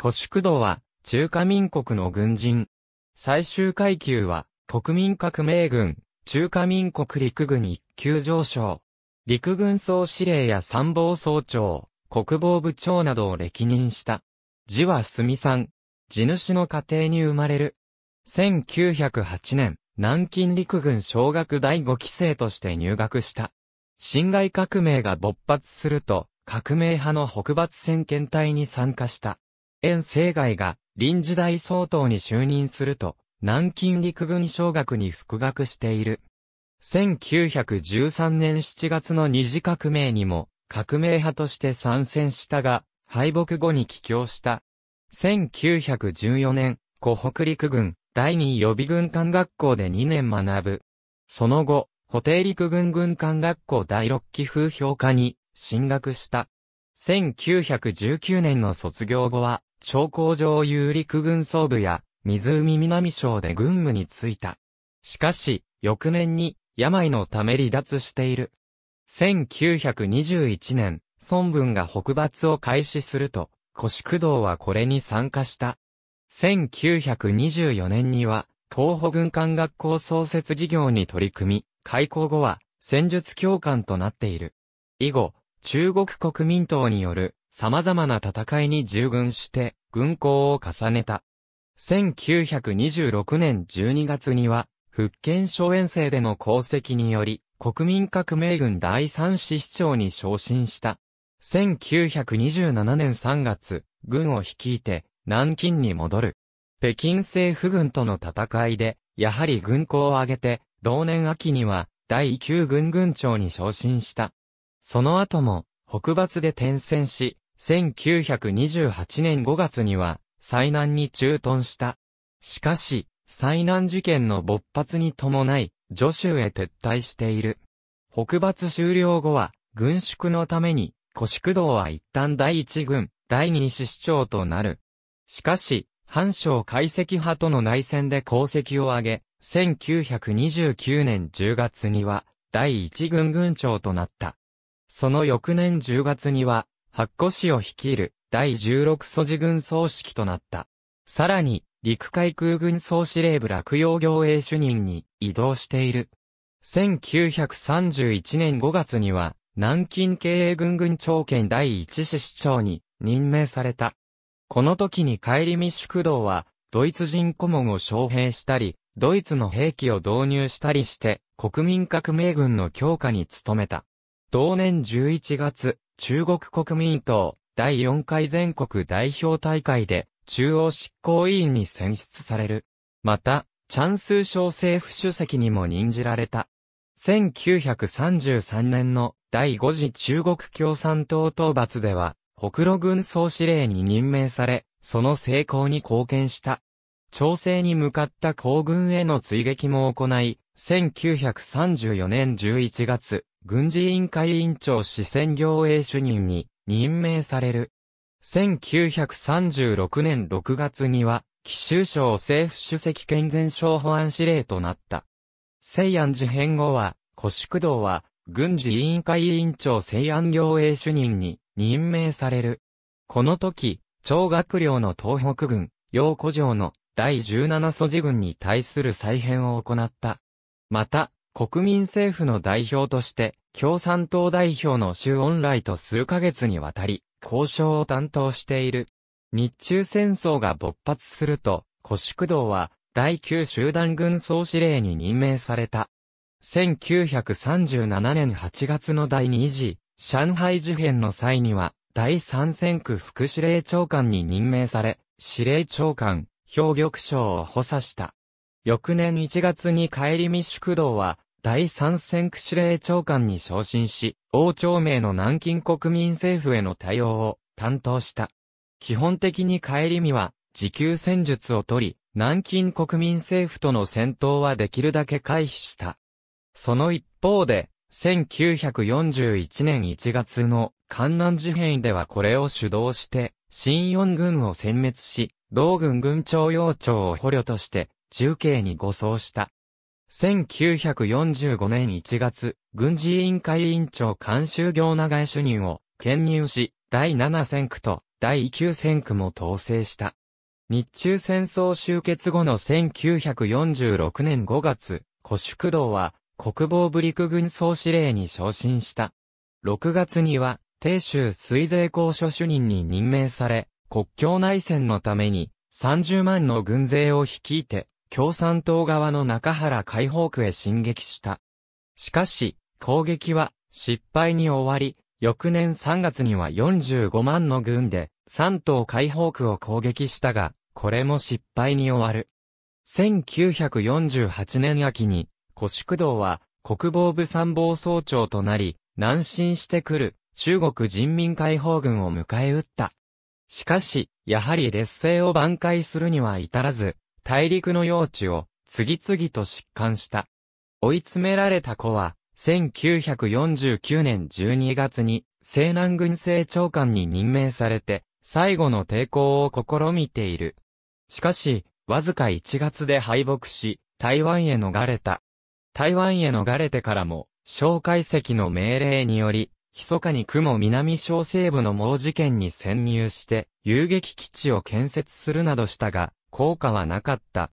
都市道は、中華民国の軍人。最終階級は、国民革命軍、中華民国陸軍一級上昇。陸軍総司令や参謀総長、国防部長などを歴任した。字は墨さん。地主の家庭に生まれる。1908年、南京陸軍小学第5期生として入学した。辛亥革命が勃発すると、革命派の北伐戦検隊に参加した。遠征外が臨時大総統に就任すると、南京陸軍小学に復学している。1913年7月の二次革命にも革命派として参戦したが、敗北後に帰郷した。1914年、湖北陸軍第二予備軍艦学校で2年学ぶ。その後、補定陸軍軍艦学校第6期風評課に進学した。1919年の卒業後は、商工上有陸軍総部や、湖南省で軍務に就いた。しかし、翌年に、病のため離脱している。1921年、孫文が北伐を開始すると、腰工藤はこれに参加した。1924年には、東北軍艦学校創設事業に取り組み、開校後は、戦術教官となっている。以後、中国国民党による様々な戦いに従軍して、軍功を重ねた。1926年12月には、福建省遠征での功績により、国民革命軍第三支市長に昇進した。1927年3月、軍を率いて、南京に戻る。北京政府軍との戦いで、やはり軍功を挙げて、同年秋には、第9軍軍長に昇進した。その後も、北伐で転戦し、1928年5月には、災難に駐屯した。しかし、災難事件の勃発に伴い、助州へ撤退している。北伐終了後は、軍縮のために、古宿道は一旦第一軍、第二支市長となる。しかし、藩省解析派との内戦で功績を挙げ、1929年10月には、第一軍軍長となった。その翌年10月には、八古市を率いる第16素地軍総指揮となった。さらに、陸海空軍総司令部落葉行営主任に移動している。1931年5月には、南京経営軍軍長兼第一市市長に任命された。この時に帰り見宿道は、ドイツ人顧問を招聘したり、ドイツの兵器を導入したりして、国民革命軍の強化に努めた。同年11月、中国国民党第4回全国代表大会で中央執行委員に選出される。また、チャンス省政府主席にも任じられた。1933年の第5次中国共産党討伐では、北路軍総司令に任命され、その成功に貢献した。調整に向かった皇軍への追撃も行い、1934年11月、軍事委員会委員長四川行営主任に任命される。1936年6月には、奇州省政府主席健全省保安司令となった。西安事変後は、古宿道は、軍事委員会委員長西安行営主任に任命される。この時、長学寮の東北軍、陽古城の第17素地軍に対する再編を行った。また、国民政府の代表として、共産党代表の周恩来と数ヶ月にわたり、交渉を担当している。日中戦争が勃発すると、古宿道は、第9集団軍総司令に任命された。1937年8月の第2次、上海事変の際には、第三戦区副司令長官に任命され、司令長官、兵玉省を補佐した。翌年1月に帰り見宿道は、第三戦区司令長官に昇進し、王朝名の南京国民政府への対応を担当した。基本的に帰り身は、自給戦術を取り、南京国民政府との戦闘はできるだけ回避した。その一方で、1941年1月の関南事変ではこれを主導して、新四軍を殲滅し、同軍軍長要長を捕虜として、重慶に護送した。1945年1月、軍事委員会委員長監修業長へ主任を兼任し、第7戦区と第9戦区も統制した。日中戦争終結後の1946年5月、古宿道は国防部陸軍総司令に昇進した。6月には、定州水税公所主任に任命され、国境内戦のために30万の軍勢を率いて共産党側の中原解放区へ進撃した。しかし、攻撃は失敗に終わり、翌年3月には45万の軍で三島解放区を攻撃したが、これも失敗に終わる。1948年秋に、古宿道は国防部参謀総長となり、南進してくる中国人民解放軍を迎え撃った。しかし、やはり劣勢を挽回するには至らず、大陸の用地を次々と疾患した。追い詰められた子は、1949年12月に西南軍政長官に任命されて、最後の抵抗を試みている。しかし、わずか1月で敗北し、台湾へ逃れた。台湾へ逃れてからも、蒋介石の命令により、密かに雲南小西部の猛事件に潜入して、遊撃基地を建設するなどしたが、効果はなかった。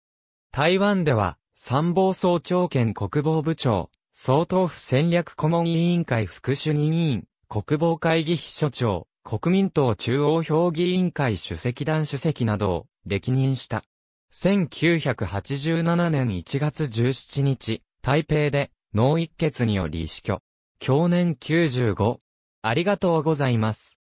台湾では、参謀総長兼国防部長、総統府戦略顧問委員会副主任委員、国防会議秘書長、国民党中央評議委員会主席団主席などを歴任した。1987年1月17日、台北で脳一血により死去。去年95。ありがとうございます。